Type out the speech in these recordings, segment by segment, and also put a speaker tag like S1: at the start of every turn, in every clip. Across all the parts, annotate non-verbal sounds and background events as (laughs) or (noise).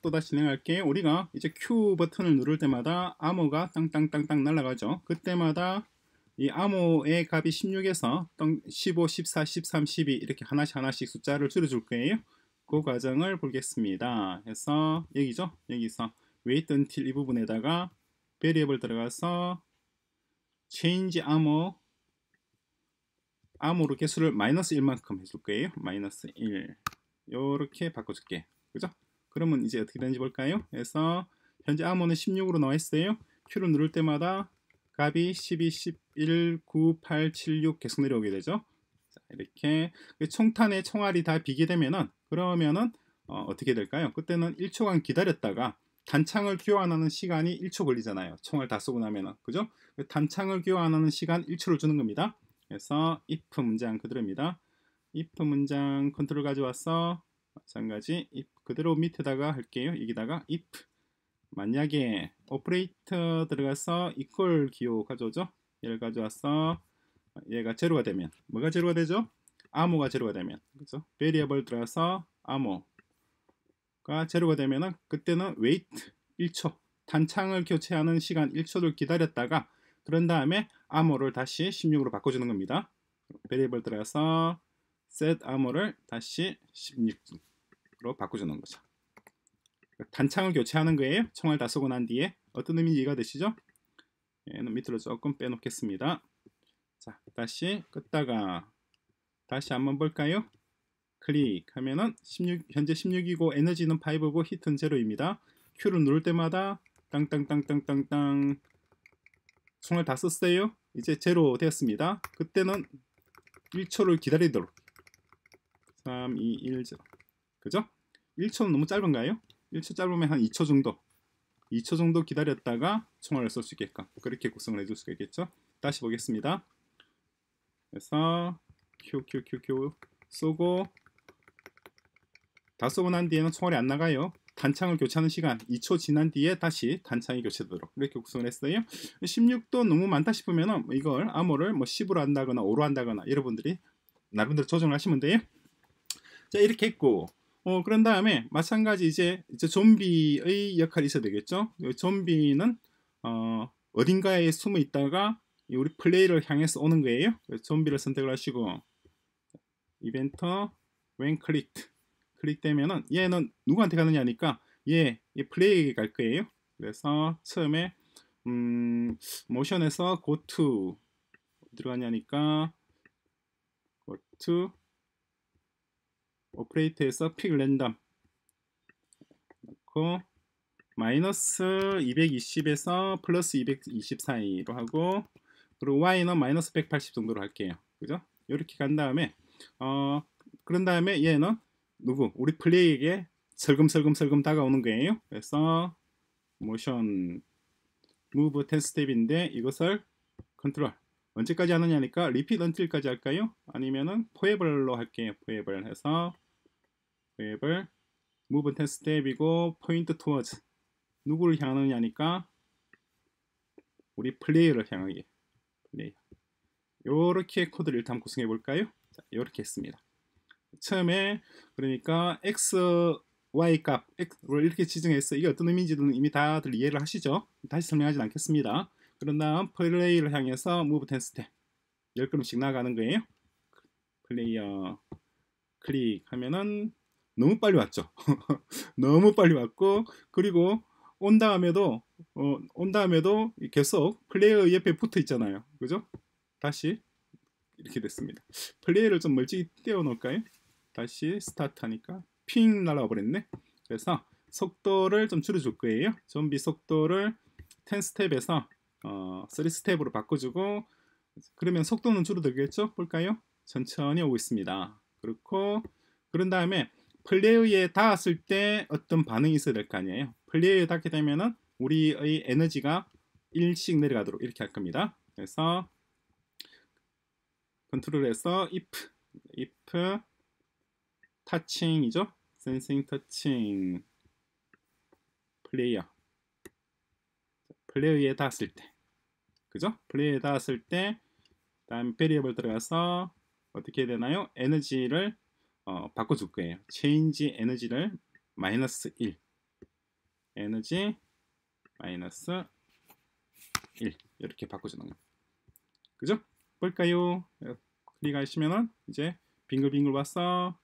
S1: 또다시 진행할게 우리가 이제 Q 버튼을 누를 때마다 암호가 땅땅땅땅 날아가죠 그때마다 이 암호의 값이 16에서 15, 14, 13, 12 이렇게 하나씩 하나씩 숫자를 줄여줄 거예요 그 과정을 보겠습니다 그래서 여기죠 여기서 wait until 이 부분에다가 variable 들어가서 change 암호 암호로 개수를 마이너스 1만큼 해줄 거예요 마이너스 1 이렇게 바꿔줄게 그죠 그러면 이제 어떻게 되는지 볼까요? 그래서 현재 암호는 16으로 나와 있어요. Q를 누를 때마다 값이 12, 11, 9, 8, 7, 6 계속 내려오게 되죠. 자, 이렇게 그 총탄의 총알이 다 비게 되면은 그러면은 어, 떻게 될까요? 그때는 1초간 기다렸다가 단창을 교환하는 시간이 1초 걸리잖아요. 총알 다 쏘고 나면은 그죠? 그 단창을 교환하는 시간 1초를 주는 겁니다. 그래서 if 문장 그대로입니다. if 문장 컨트롤 가져와서 마찬가지 if 그대로 밑에다가 할게요. 여기다가 if 만약에 오퍼레이터 들어가서 equal 기호 가져오죠. 얘를 가져와서 얘가 제로가 되면 뭐가 제로가 되죠? 암호가 제로가 되면 그죠? variable 들어가서 암호가 제로가 되면은 그때는 wait 1초 단창을 교체하는 시간 1초를 기다렸다가 그런 다음에 암호를 다시 16으로 바꿔주는 겁니다. variable 들어가서 set 암호를 다시 16로 바꿔주는 거죠. 그러니까 단창을 교체하는 거예요. 총알 다 쏘고 난 뒤에 어떤 의미 이해가 되시죠? 얘는 예, 밑으로 조금 빼놓겠습니다. 자, 다시 끄다가 다시 한번 볼까요? 클릭하면은 16, 현재 16이고 에너지는 5고 히트는 0입니다. Q를 누를 때마다 땅땅땅땅땅땅 총알 다 썼어요. 이제 제로 되었습니다. 그때는 1초를 기다리도록 3, 2, 1, 0 그죠? 1초는 너무 짧은가요? 1초 짧으면 한 2초 정도 2초 정도 기다렸다가 총알을 쏠 수 있게끔 그렇게 구성을 해줄 수가 있겠죠 다시 보겠습니다 그래서 큐큐큐큐 쏘고 다 쏘고 난 뒤에는 총알이 안 나가요 단창을 교체하는 시간 2초 지난 뒤에 다시 단창이 교체되도록 이렇게 구성을 했어요 16도 너무 많다 싶으면 이걸 암호를 뭐 10으로 한다거나 5로 한다거나 여러분들이 나름대로 조정을 하시면 돼요 자 이렇게 했고 어, 그런 다음에 마찬가지 이제, 이제 좀비의 역할이 있어야 되겠죠. 좀비는 어, 어딘가에 숨어 있다가 우리 플레이를 향해서 오는 거예요. 좀비를 선택을 하시고 이벤트 when clicked 클릭되면은 얘는 누구한테 가느냐니까 얘, 얘 플레이에게 갈 거예요. 그래서 처음에 음, 모션에서 go to 들어가냐니까 go to 오퍼레이터에서 픽 랜덤 넣고 마이너스 220에서 플러스 220 사이로 하고 그리고 y는 마이너스 180 정도로 할게요 그죠? 이렇게 간 다음에 어 그런 다음에 얘는 누구? 우리 플레이에게 슬금슬금슬금 다가오는 거예요 그래서 모션 무브 10스텝인데 이것을 컨트롤 언제까지 하느냐니까 리핏 언틸까지 할까요? 아니면은 포에블로 할게요 포에블 해서 웹을 move 10 step이고 point towards 누구를 향하느냐니까 우리 플레이를 어 향하게 플레이 요렇게 코드를 일단 구성해 볼까요? 자, 요렇게 했습니다. 처음에 그러니까 x y 값 x를 뭐 이렇게 지정했어. 이게 어떤 의미인지는 이미 다들 이해를 하시죠? 다시 설명하진 않겠습니다. 그런 다음 플레이를 향해서 move 10 step 10걸음씩 나가는 거예요. 플레이어 클릭하면은 너무 빨리 왔죠. (laughs) 너무 빨리 왔고 그리고 온 다음에도 어, 온 다음에도 계속 플레이어 옆에 붙어 있잖아요. 그죠? 다시 이렇게 됐습니다. 플레이를 어좀 멀찍이 떼어 놓을까요? 다시 스타트 하니까 핑 날아와 버렸네. 그래서 속도를 좀 줄여줄 거예요. 좀비 속도를 10스텝에서 어, 3스텝으로 바꿔주고 그러면 속도는 줄어들겠죠? 볼까요? 천천히 오고 있습니다. 그렇고 그런 다음에 플레이어에 닿았을 때 어떤 반응이 있어야 될 거 아니에요 플레이어에 닿게 되면은 우리의 에너지가 1씩 내려가도록 이렇게 할 겁니다 그래서 컨트롤에서 if if touching이죠 sensing touching 플레이어 플레이어에 닿았을 때 그죠? 플레이어에 닿았을 때 다음 베리어블 들어가서 어떻게 되나요? 에너지를 어, 바꿔줄 거예요. change e n e r g y 를 마이너스 1 에너지 마이너스 1 이렇게 바꿔주는 거예요. 그죠? 볼까요? 클릭하시면은 이제 빙글빙글 왔어.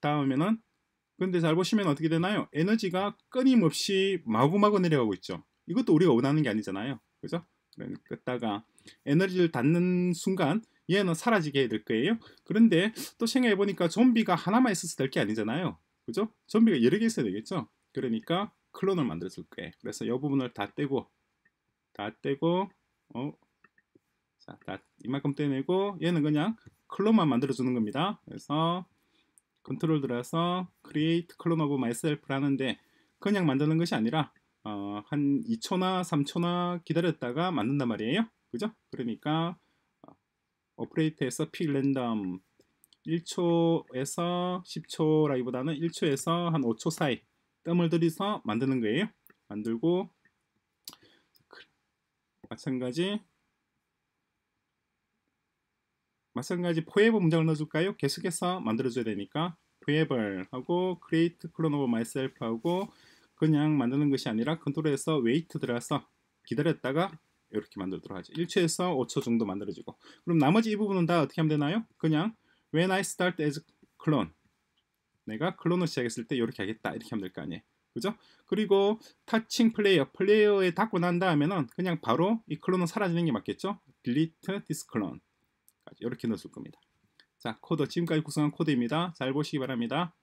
S1: 다음에는 근데 잘 보시면 어떻게 되나요? 에너지가 끊임없이 마구마구 내려가고 있죠. 이것도 우리가 원하는 게 아니잖아요. 그죠? 그러니까 에너지를 닿는 순간 얘는 사라지게 될 거예요. 그런데 또 생각해 보니까 좀비가 하나만 있어서 될게 아니잖아요. 그죠? 좀비가 여러 개 있어야 되겠죠. 그러니까 클론을 만들어줄 거예요. 그래서 이 부분을 다 떼고 다 떼고 어, 자, 다 이만큼 떼내고 얘는 그냥 클론만 만들어 주는 겁니다. 그래서 컨트롤 들어서 create clone of myself 하는데 그냥 만드는 것이 아니라 어, 한 2초나 3초나 기다렸다가 만든단 말이에요. 그죠? 그러니까 업그레이트에서픽 랜덤 1초에서 10초라기보다는 1초에서 한 5초 사이 뜸을 들여서 만드는 거예요. 만들고 그 마찬가지 마찬가지 포앱 문장을 넣어줄까요? 계속해서 만들어줘야 되니까 포앱을 하고 create clone of myself 하고 그냥 만드는 것이 아니라 컨트롤에서 웨이트 들어서 기다렸다가 이렇게 만들도록 하죠. 1초에서 5초 정도 만들어지고 그럼 나머지 이 부분은 다 어떻게 하면 되나요? 그냥 when I start as clone 내가 클론을 시작했을 때 이렇게 하겠다 이렇게 하면 될 거 아니에요. 그죠? 그리고 touching player 플레이어에 닿고 난 다음에는 그냥 바로 이 클론은 사라지는 게 맞겠죠? delete this clone 이렇게 넣었을 겁니다. 자 코드 지금까지 구성한 코드입니다. 잘 보시기 바랍니다.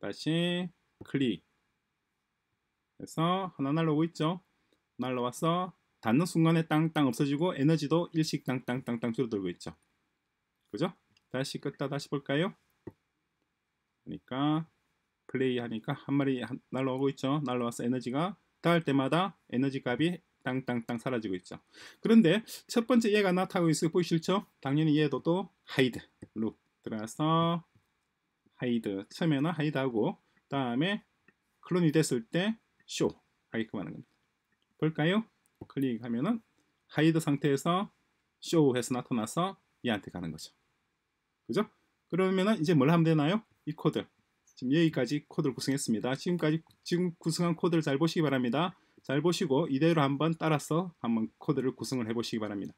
S1: 다시 클릭 그래서 하나 날라오고 있죠? 날라왔어. 닿는 순간에 땅땅 없어지고 에너지도 일식 땅땅땅땅 줄어들고 있죠. 그죠? 다시 끄다 다시 볼까요? 그러니까 플레이 하니까 한 마리 날라오고 있죠. 날라와서 에너지가 닿을 때마다 에너지 값이 땅땅땅 사라지고 있죠. 그런데 첫 번째 얘가 나타나고 있을 보이시죠? 당연히 얘도 또 하이드 룩 들어가서 하이드 처음에는 하이드하고 다음에 클론이 됐을 때쇼 하게끔 하는 겁니다. 볼까요? 클릭하면은 하이드 상태에서 쇼해서 나타나서 얘한테 가는 거죠. 그죠? 그러면은 이제 뭘 하면 되나요? 이 코드. 지금 여기까지 코드를 구성했습니다. 지금까지 지금 구성한 코드를 잘 보시기 바랍니다. 잘 보시고 이대로 한번 따라서 한번 코드를 구성을 해 보시기 바랍니다.